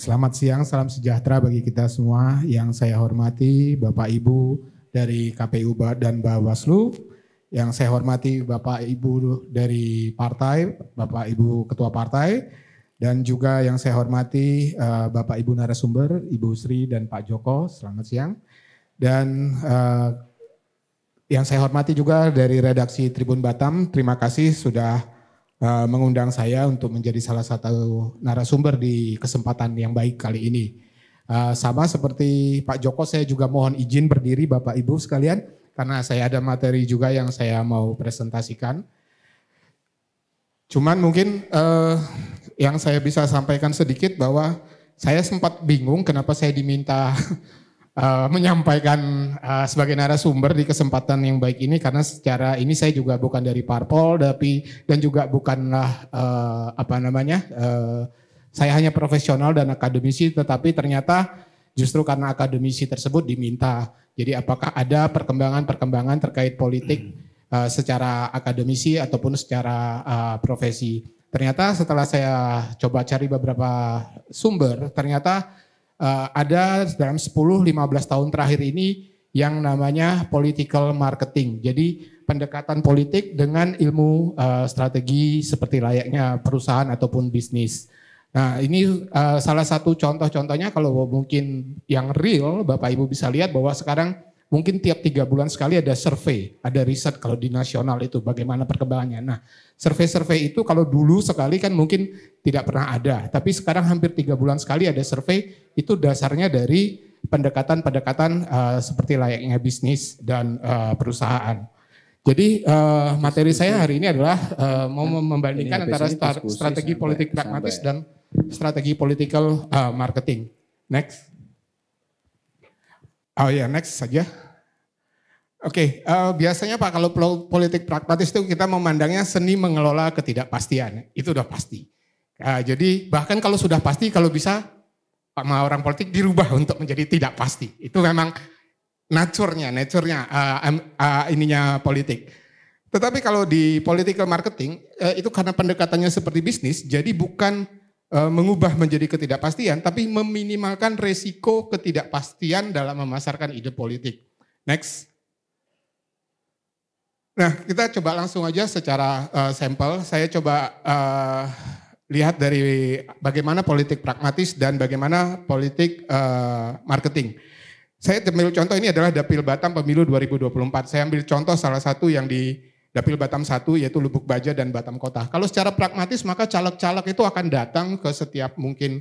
Selamat siang, salam sejahtera bagi kita semua yang saya hormati Bapak Ibu dari KPU dan Bawaslu, yang saya hormati Bapak Ibu dari partai, Bapak Ibu Ketua Partai, dan juga yang saya hormati eh, Bapak Ibu narasumber, Ibu Sri dan Pak Joko, selamat siang. Dan eh, yang saya hormati juga dari redaksi Tribun Batam, terima kasih sudah Eh, mengundang saya untuk menjadi salah satu narasumber di kesempatan yang baik kali ini. Uh, sama seperti Pak Joko, saya juga mohon izin berdiri Bapak Ibu sekalian karena saya ada materi juga yang saya mau presentasikan. Cuman mungkin uh, yang saya bisa sampaikan sedikit bahwa saya sempat bingung kenapa saya diminta Eh, menyampaikan uh, sebagai narasumber di kesempatan yang baik ini karena secara ini saya juga bukan dari parpol tapi dan juga bukanlah uh, apa namanya uh, saya hanya profesional dan akademisi tetapi ternyata justru karena akademisi tersebut diminta jadi apakah ada perkembangan-perkembangan terkait politik uh, secara akademisi ataupun secara uh, profesi ternyata setelah saya coba cari beberapa sumber ternyata uh, ada dalam 10-15 tahun terakhir ini yang namanya political marketing. Jadi pendekatan politik dengan ilmu uh, strategi seperti layaknya perusahaan ataupun bisnis. Nah ini uh, salah satu contoh-contohnya kalau mungkin yang real Bapak Ibu bisa lihat bahwa sekarang mungkin tiap tiga bulan sekali ada survei, ada riset kalau di nasional itu bagaimana perkembangannya. Nah, survei-survei itu kalau dulu sekali kan mungkin tidak pernah ada, tapi sekarang hampir tiga bulan sekali ada survei. Itu dasarnya dari pendekatan-pendekatan uh, seperti layaknya bisnis dan uh, perusahaan. Jadi uh, materi saya hari ini adalah uh, mau nah, membandingkan antara strategi politik pragmatis dan strategi political uh, marketing. Next. Oh ya, yeah, next saja. Oke, okay, uh, eh, biasanya Pak kalau politik pragmatis itu kita memandangnya seni mengelola ketidakpastian. Itu udah pasti. Uh, jadi bahkan kalau sudah pasti, kalau bisa pak sama orang politik dirubah untuk menjadi tidak pasti. Itu memang naturnya, naturnya uh, eh, uh, ininya politik. Tetapi kalau di political marketing uh, itu karena pendekatannya seperti bisnis, jadi bukan Eh, mengubah menjadi ketidakpastian, tapi meminimalkan resiko ketidakpastian dalam memasarkan ide politik. Next. Nah, kita coba langsung aja secara uh, sampel. Saya coba uh, lihat dari bagaimana politik pragmatis dan bagaimana politik uh, marketing. Saya ambil contoh ini adalah Dapil Batam Pemilu 2024. Saya ambil contoh salah satu yang di Dapil Batam 1 yaitu Lubuk Baja dan Batam Kota. Kalau secara pragmatis maka caleg-caleg itu akan datang ke setiap mungkin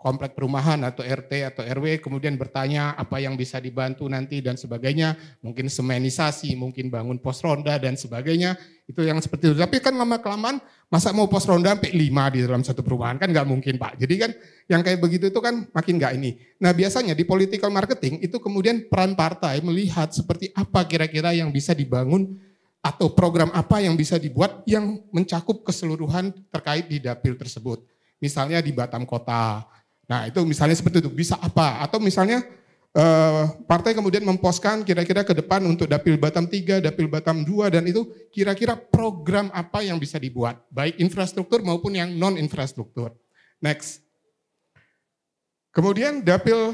komplek perumahan atau RT atau RW kemudian bertanya apa yang bisa dibantu nanti dan sebagainya, mungkin semenisasi, mungkin bangun pos ronda dan sebagainya. Itu yang seperti itu. Tapi kan lama-kelamaan masa mau pos ronda sampai lima di dalam satu perumahan kan nggak mungkin Pak. Jadi kan yang kayak begitu itu kan makin nggak ini. Nah biasanya di political marketing itu kemudian peran partai melihat seperti apa kira-kira yang bisa dibangun atau program apa yang bisa dibuat yang mencakup keseluruhan terkait di dapil tersebut. Misalnya di Batam Kota. Nah itu misalnya seperti itu, bisa apa? Atau misalnya eh, partai kemudian memposkan kira-kira ke depan untuk dapil Batam 3, dapil Batam 2, dan itu kira-kira program apa yang bisa dibuat. Baik infrastruktur maupun yang non-infrastruktur. Next. Kemudian dapil,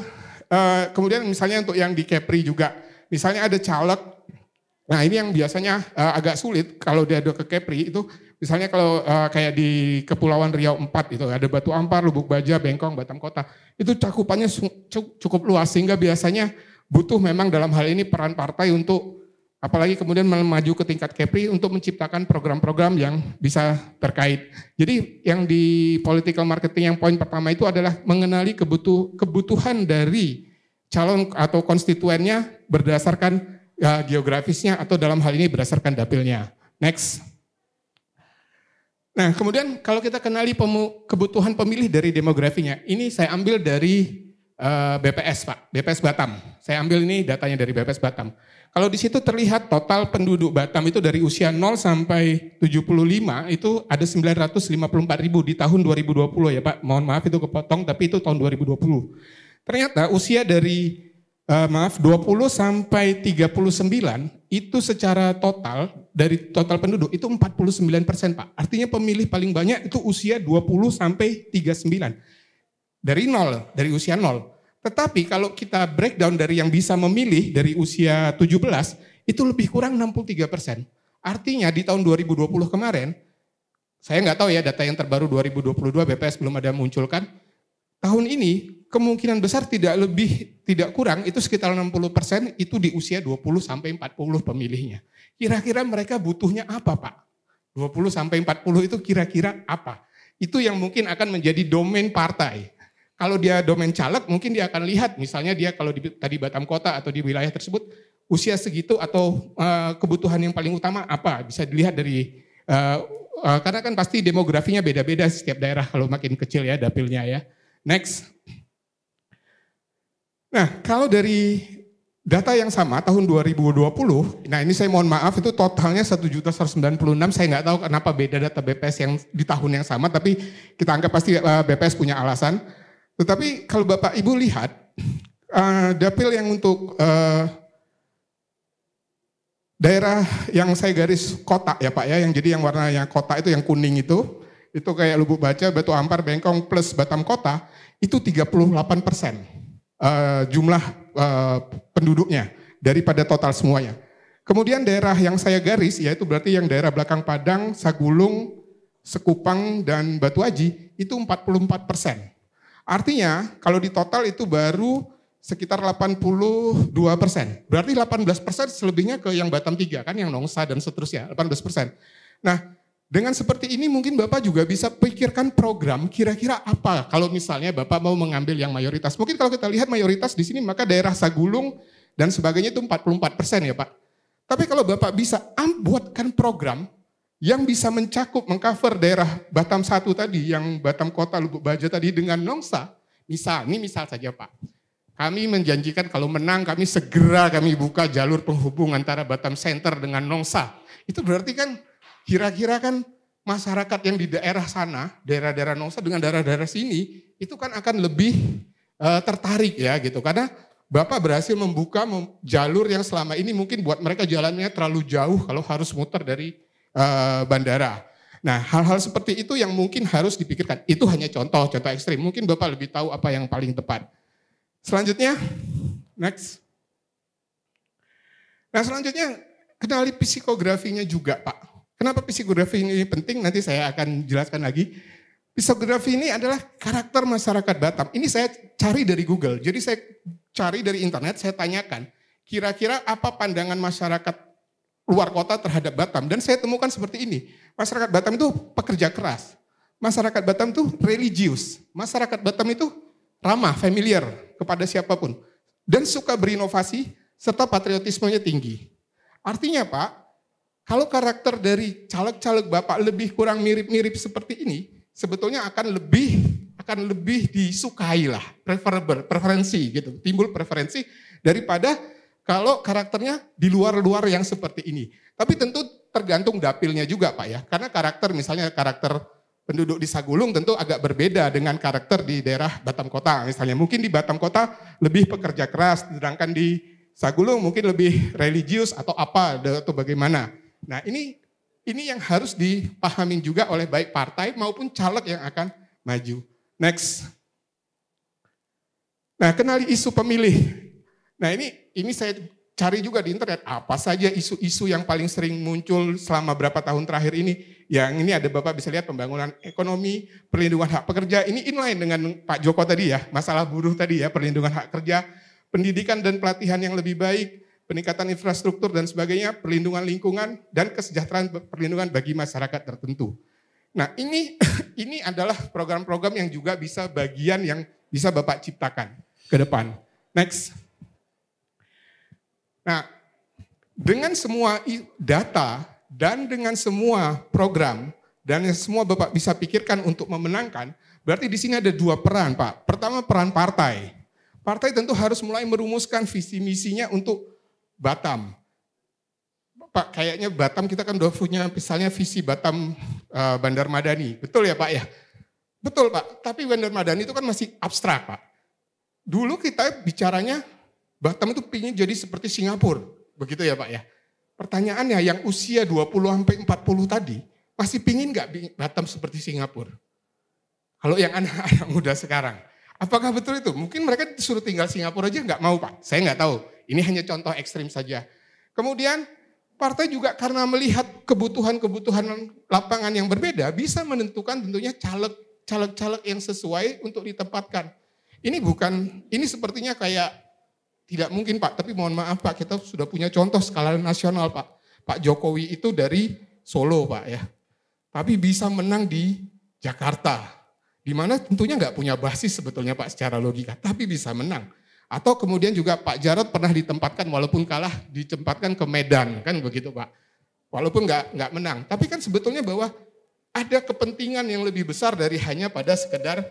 eh, kemudian misalnya untuk yang di Kepri juga. Misalnya ada caleg Nah ini yang biasanya uh, agak sulit kalau diadu ke Kepri itu misalnya kalau uh, kayak di Kepulauan Riau 4 itu ada Batu Ampar, Lubuk Baja, Bengkong, Batam Kota. Itu cakupannya cukup luas sehingga biasanya butuh memang dalam hal ini peran partai untuk apalagi kemudian maju ke tingkat Kepri untuk menciptakan program-program yang bisa terkait. Jadi yang di political marketing yang poin pertama itu adalah mengenali kebutuh kebutuhan dari calon atau konstituennya berdasarkan uh, geografisnya atau dalam hal ini berdasarkan dapilnya. Next. Nah, kemudian kalau kita kenali pemu, kebutuhan pemilih dari demografinya, ini saya ambil dari uh, eh, BPS Pak, BPS Batam. Saya ambil ini datanya dari BPS Batam. Kalau di situ terlihat total penduduk Batam itu dari usia 0 sampai 75 itu ada 954 ribu di tahun 2020 ya Pak. Mohon maaf itu kepotong tapi itu tahun 2020. Ternyata usia dari uh, maaf 20 sampai 39 itu secara total dari total penduduk itu 49 persen Pak. Artinya pemilih paling banyak itu usia 20 sampai 39. Dari nol, dari usia nol. Tetapi kalau kita breakdown dari yang bisa memilih dari usia 17 itu lebih kurang 63 persen. Artinya di tahun 2020 kemarin, saya nggak tahu ya data yang terbaru 2022 BPS belum ada munculkan, tahun ini kemungkinan besar tidak lebih tidak kurang itu sekitar 60% persen itu di usia 20 sampai 40 pemilihnya. Kira-kira mereka butuhnya apa, Pak? 20 sampai 40 itu kira-kira apa? Itu yang mungkin akan menjadi domain partai. Kalau dia domain caleg mungkin dia akan lihat misalnya dia kalau di, tadi Batam Kota atau di wilayah tersebut usia segitu atau uh, kebutuhan yang paling utama apa bisa dilihat dari uh, karena kan pasti demografinya beda-beda setiap daerah kalau makin kecil ya dapilnya ya. Next. Nah, kalau dari data yang sama tahun 2020, nah ini saya mohon maaf itu totalnya 1.196, saya nggak tahu kenapa beda data BPS yang di tahun yang sama, tapi kita anggap pasti eh, BPS punya alasan. Tetapi kalau Bapak Ibu lihat, uh, dapil yang untuk uh, daerah yang saya garis kota ya Pak ya, yang jadi yang warnanya kota itu yang kuning itu, itu kayak lubuk baca, batu ampar, bengkong plus Batam Kota, itu 38 persen. Eh, jumlah uh, penduduknya daripada total semuanya. Kemudian daerah yang saya garis, yaitu berarti yang daerah belakang Padang, Sagulung, Sekupang, dan Batu Aji, itu 44 persen. Artinya kalau di total itu baru sekitar 82 persen. Berarti 18 persen selebihnya ke yang Batam 3 kan, yang Nongsa dan seterusnya, 18 persen. Nah, dengan seperti ini mungkin Bapak juga bisa pikirkan program kira-kira apa kalau misalnya Bapak mau mengambil yang mayoritas. Mungkin kalau kita lihat mayoritas di sini maka daerah Sagulung dan sebagainya itu 44 persen ya Pak. Tapi kalau Bapak bisa buatkan program yang bisa mencakup, mengcover daerah Batam 1 tadi, yang Batam Kota Lubuk Baja tadi dengan Nongsa, misal, ini misal saja Pak. Kami menjanjikan kalau menang kami segera kami buka jalur penghubung antara Batam Center dengan Nongsa. Itu berarti kan Kira-kira kan masyarakat yang di daerah sana, daerah-daerah Nusa dengan daerah-daerah sini, itu kan akan lebih uh, tertarik ya gitu. Karena Bapak berhasil membuka jalur yang selama ini mungkin buat mereka jalannya terlalu jauh kalau harus muter dari uh, bandara. Nah, hal-hal seperti itu yang mungkin harus dipikirkan. Itu hanya contoh, contoh ekstrim. Mungkin Bapak lebih tahu apa yang paling tepat. Selanjutnya, next. Nah, selanjutnya kenali psikografinya juga, Pak. Kenapa psikografi ini penting? Nanti saya akan jelaskan lagi. Psikografi ini adalah karakter masyarakat Batam. Ini saya cari dari Google. Jadi saya cari dari internet, saya tanyakan. Kira-kira apa pandangan masyarakat luar kota terhadap Batam. Dan saya temukan seperti ini. Masyarakat Batam itu pekerja keras. Masyarakat Batam itu religius. Masyarakat Batam itu ramah, familiar kepada siapapun. Dan suka berinovasi serta patriotismenya tinggi. Artinya Pak, kalau karakter dari caleg-caleg Bapak lebih kurang mirip-mirip seperti ini, sebetulnya akan lebih akan lebih disukai lah, preferable, preferensi gitu, timbul preferensi daripada kalau karakternya di luar-luar yang seperti ini. Tapi tentu tergantung dapilnya juga Pak ya, karena karakter misalnya karakter penduduk di Sagulung tentu agak berbeda dengan karakter di daerah Batam Kota misalnya. Mungkin di Batam Kota lebih pekerja keras, sedangkan di Sagulung mungkin lebih religius atau apa atau bagaimana. Nah ini ini yang harus dipahamin juga oleh baik partai maupun caleg yang akan maju. Next. Nah kenali isu pemilih. Nah ini ini saya cari juga di internet apa saja isu-isu yang paling sering muncul selama berapa tahun terakhir ini. Yang ini ada Bapak bisa lihat pembangunan ekonomi, perlindungan hak pekerja. Ini inline dengan Pak Joko tadi ya, masalah buruh tadi ya, perlindungan hak kerja, pendidikan dan pelatihan yang lebih baik, peningkatan infrastruktur dan sebagainya, perlindungan lingkungan dan kesejahteraan perlindungan bagi masyarakat tertentu. Nah, ini ini adalah program-program yang juga bisa bagian yang bisa Bapak ciptakan ke depan. Next. Nah, dengan semua data dan dengan semua program dan yang semua Bapak bisa pikirkan untuk memenangkan, berarti di sini ada dua peran, Pak. Pertama peran partai. Partai tentu harus mulai merumuskan visi misinya untuk Batam. Pak, kayaknya Batam kita kan udah punya misalnya visi Batam uh, Bandar Madani. Betul ya Pak ya? Betul Pak, tapi Bandar Madani itu kan masih abstrak Pak. Dulu kita bicaranya Batam itu pingin jadi seperti Singapura. Begitu ya Pak ya? Pertanyaannya yang usia 20 sampai 40 tadi, masih pingin nggak Batam seperti Singapura? Kalau yang anak-anak muda sekarang. Apakah betul itu? Mungkin mereka disuruh tinggal Singapura aja nggak mau Pak. Saya nggak tahu. Ini hanya contoh ekstrim saja. Kemudian partai juga karena melihat kebutuhan-kebutuhan lapangan yang berbeda bisa menentukan tentunya caleg caleg yang sesuai untuk ditempatkan. Ini bukan ini sepertinya kayak tidak mungkin Pak, tapi mohon maaf Pak, kita sudah punya contoh skala nasional Pak. Pak Jokowi itu dari Solo Pak ya. Tapi bisa menang di Jakarta. Dimana tentunya nggak punya basis sebetulnya Pak secara logika, tapi bisa menang. Atau kemudian juga Pak Jarod pernah ditempatkan walaupun kalah ditempatkan ke Medan kan begitu Pak. Walaupun nggak nggak menang, tapi kan sebetulnya bahwa ada kepentingan yang lebih besar dari hanya pada sekedar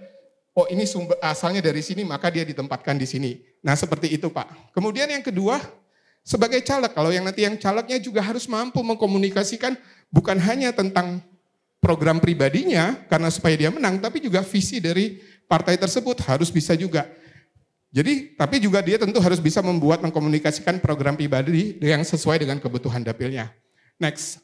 oh ini sumber, asalnya dari sini maka dia ditempatkan di sini. Nah seperti itu Pak. Kemudian yang kedua sebagai caleg kalau yang nanti yang calegnya juga harus mampu mengkomunikasikan bukan hanya tentang program pribadinya karena supaya dia menang tapi juga visi dari partai tersebut harus bisa juga jadi, tapi juga dia tentu harus bisa membuat mengkomunikasikan program pribadi yang sesuai dengan kebutuhan dapilnya. Next.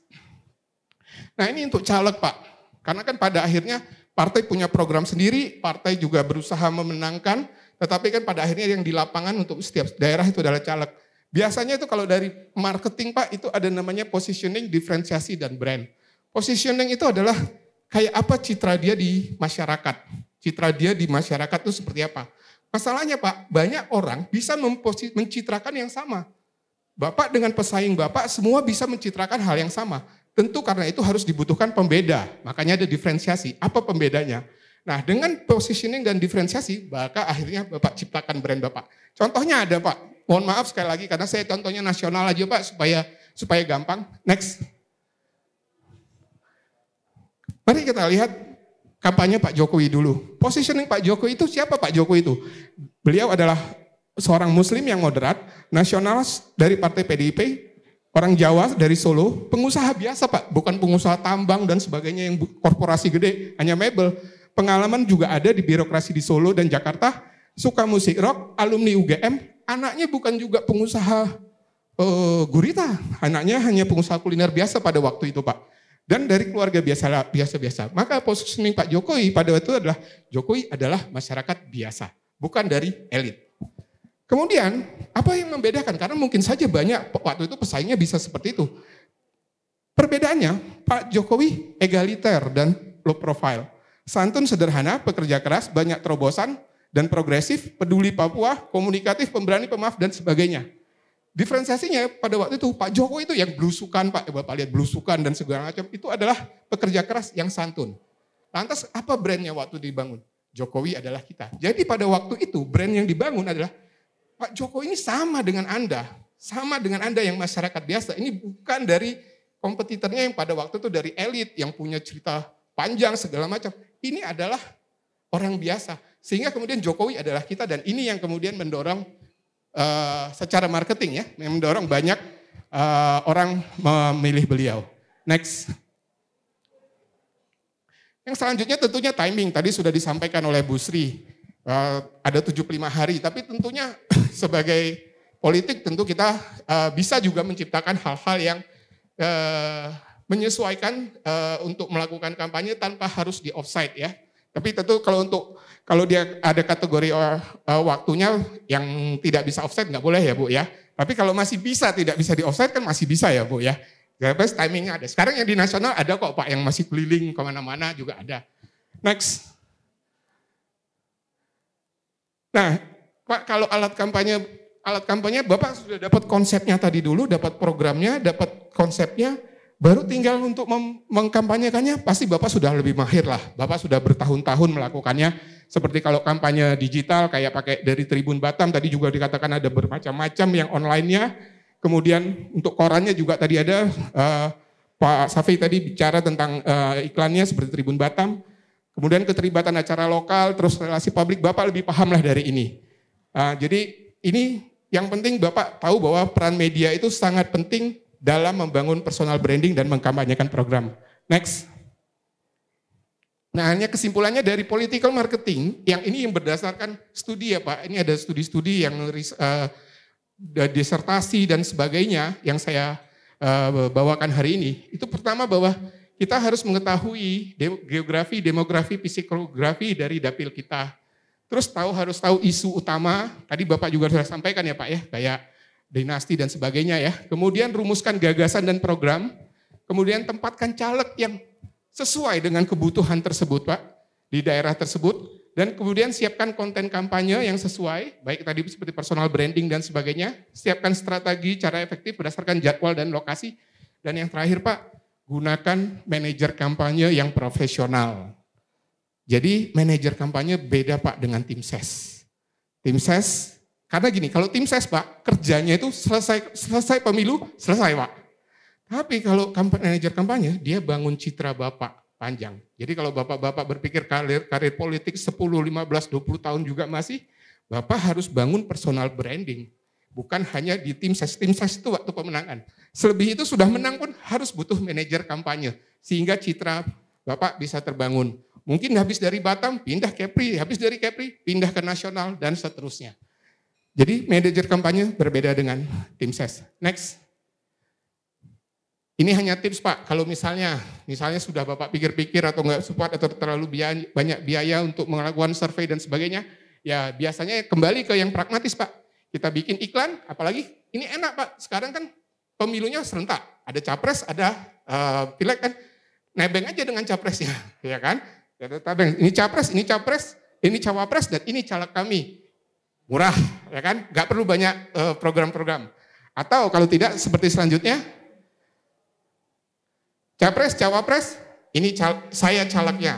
Nah ini untuk caleg Pak. Karena kan pada akhirnya partai punya program sendiri, partai juga berusaha memenangkan, tetapi kan pada akhirnya yang di lapangan untuk setiap daerah itu adalah caleg. Biasanya itu kalau dari marketing Pak itu ada namanya positioning, diferensiasi, dan brand. Positioning itu adalah kayak apa citra dia di masyarakat. Citra dia di masyarakat itu seperti apa Masalahnya Pak, banyak orang bisa mencitrakan yang sama. Bapak dengan pesaing Bapak semua bisa mencitrakan hal yang sama. Tentu karena itu harus dibutuhkan pembeda. Makanya ada diferensiasi. Apa pembedanya? Nah dengan positioning dan diferensiasi, maka akhirnya Bapak ciptakan brand Bapak. Contohnya ada Pak. Mohon maaf sekali lagi karena saya contohnya nasional aja Pak supaya supaya gampang. Next. Mari kita lihat kampanye Pak Jokowi dulu. Positioning Pak Jokowi itu siapa Pak Jokowi itu? Beliau adalah seorang muslim yang moderat, nasionalis dari partai PDIP, orang Jawa dari Solo, pengusaha biasa Pak, bukan pengusaha tambang dan sebagainya yang korporasi gede, hanya mebel. Pengalaman juga ada di birokrasi di Solo dan Jakarta, suka musik rock, alumni UGM, anaknya bukan juga pengusaha uh, gurita, anaknya hanya pengusaha kuliner biasa pada waktu itu Pak dan dari keluarga biasa biasa-biasa. Maka posisi Pak Jokowi pada waktu itu adalah Jokowi adalah masyarakat biasa, bukan dari elit. Kemudian apa yang membedakan? Karena mungkin saja banyak waktu itu pesaingnya bisa seperti itu. Perbedaannya Pak Jokowi egaliter dan low profile. Santun sederhana, pekerja keras, banyak terobosan, dan progresif, peduli Papua, komunikatif, pemberani, pemaaf, dan sebagainya. Diferensiasinya pada waktu itu Pak Jokowi itu yang belusukan, Pak eh, Bapak lihat belusukan dan segala macam itu adalah pekerja keras yang santun. Lantas apa brandnya waktu dibangun? Jokowi adalah kita. Jadi pada waktu itu brand yang dibangun adalah Pak Jokowi ini sama dengan Anda, sama dengan Anda yang masyarakat biasa. Ini bukan dari kompetitornya yang pada waktu itu dari elit yang punya cerita panjang segala macam. Ini adalah orang biasa. Sehingga kemudian Jokowi adalah kita dan ini yang kemudian mendorong Eh, secara marketing ya, yang mendorong banyak uh, orang memilih beliau. Next. Yang selanjutnya tentunya timing. Tadi sudah disampaikan oleh Bu Sri. Uh, ada 75 hari, tapi tentunya sebagai politik tentu kita uh, bisa juga menciptakan hal-hal yang uh, menyesuaikan uh, untuk melakukan kampanye tanpa harus di offside ya. Tapi tentu kalau untuk kalau dia ada kategori eh, eh, waktunya yang tidak bisa offset nggak boleh ya bu ya. Tapi kalau masih bisa tidak bisa di offset kan masih bisa ya bu ya. Bebas timingnya ada. Sekarang yang di nasional ada kok pak yang masih keliling kemana-mana juga ada. Next. Nah pak kalau alat kampanye alat kampanye bapak sudah dapat konsepnya tadi dulu, dapat programnya, dapat konsepnya. Baru tinggal untuk mengkampanyekannya, pasti Bapak sudah lebih mahir lah. Bapak sudah bertahun-tahun melakukannya. Seperti kalau kampanye digital, kayak pakai dari Tribun Batam, tadi juga dikatakan ada bermacam-macam yang online-nya. Kemudian untuk korannya juga tadi ada, uh, Pak Safi tadi bicara tentang uh, iklannya seperti Tribun Batam. Kemudian keterlibatan acara lokal, terus relasi publik, Bapak lebih paham lah dari ini. Uh, jadi ini yang penting Bapak tahu bahwa peran media itu sangat penting dalam membangun personal branding dan mengkampanyekan program. Next. Nah, hanya kesimpulannya dari political marketing yang ini yang berdasarkan studi ya Pak. Ini ada studi-studi yang uh, disertasi dan sebagainya yang saya uh, bawakan hari ini. Itu pertama bahwa kita harus mengetahui geografi, demografi, psikografi dari dapil kita. Terus tahu harus tahu isu utama. Tadi Bapak juga sudah sampaikan ya Pak ya, kayak dinasti dan sebagainya ya. Kemudian rumuskan gagasan dan program, kemudian tempatkan caleg yang sesuai dengan kebutuhan tersebut, Pak, di daerah tersebut dan kemudian siapkan konten kampanye yang sesuai, baik tadi seperti personal branding dan sebagainya, siapkan strategi cara efektif berdasarkan jadwal dan lokasi dan yang terakhir, Pak, gunakan manajer kampanye yang profesional. Jadi manajer kampanye beda Pak dengan tim ses. Tim ses karena gini, kalau tim ses pak, kerjanya itu selesai selesai pemilu, selesai pak. Tapi kalau kampanye, manajer kampanye, dia bangun citra bapak panjang. Jadi kalau bapak-bapak berpikir karir, karir politik 10, 15, 20 tahun juga masih, bapak harus bangun personal branding. Bukan hanya di tim ses, tim ses itu waktu pemenangan. Selebih itu sudah menang pun harus butuh manajer kampanye. Sehingga citra bapak bisa terbangun. Mungkin habis dari Batam, pindah Kepri. Habis dari Kepri, pindah ke nasional, dan seterusnya. Jadi manajer kampanye berbeda dengan tim ses. Next. Ini hanya tips Pak, kalau misalnya, misalnya sudah Bapak pikir-pikir atau nggak support atau terlalu biaya, banyak biaya untuk melakukan survei dan sebagainya, ya biasanya kembali ke yang pragmatis Pak. Kita bikin iklan, apalagi ini enak Pak, sekarang kan pemilunya serentak, ada capres, ada uh, eh, pilek kan, nebeng aja dengan capresnya, ya kan? Ini capres, ini capres, ini cawapres, dan ini caleg kami murah, ya kan? Gak perlu banyak eh, program-program. Atau kalau tidak seperti selanjutnya, capres, cawapres, ini cal saya calaknya,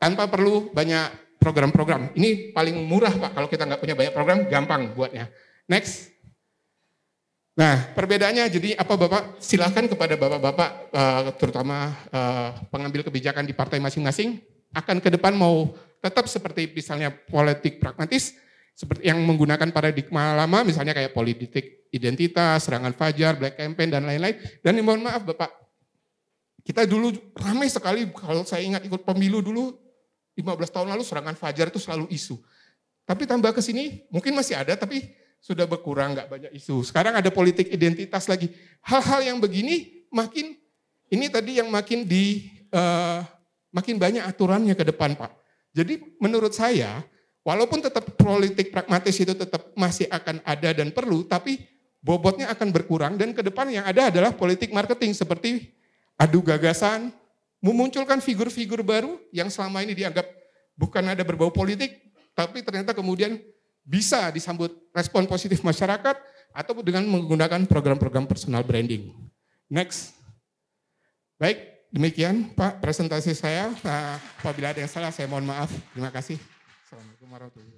tanpa perlu banyak program-program. Ini paling murah pak, kalau kita nggak punya banyak program, gampang buatnya. Next. Nah, perbedaannya jadi apa Bapak? Silahkan kepada Bapak-Bapak, eh, terutama eh, pengambil kebijakan di partai masing-masing, akan ke depan mau tetap seperti misalnya politik pragmatis seperti yang menggunakan paradigma lama misalnya kayak politik identitas, serangan fajar, black campaign dan lain-lain. Dan mohon maaf Bapak, kita dulu ramai sekali kalau saya ingat ikut pemilu dulu 15 tahun lalu serangan fajar itu selalu isu. Tapi tambah ke sini mungkin masih ada tapi sudah berkurang nggak banyak isu. Sekarang ada politik identitas lagi. Hal-hal yang begini makin ini tadi yang makin di uh, makin banyak aturannya ke depan, Pak. Jadi menurut saya Walaupun tetap politik pragmatis itu tetap masih akan ada dan perlu, tapi bobotnya akan berkurang dan ke depan yang ada adalah politik marketing seperti adu gagasan, memunculkan figur-figur baru yang selama ini dianggap bukan ada berbau politik, tapi ternyata kemudian bisa disambut respon positif masyarakat atau dengan menggunakan program-program personal branding. Next. Baik, demikian Pak presentasi saya. Nah, apabila ada yang salah saya mohon maaf. Terima kasih. maravilha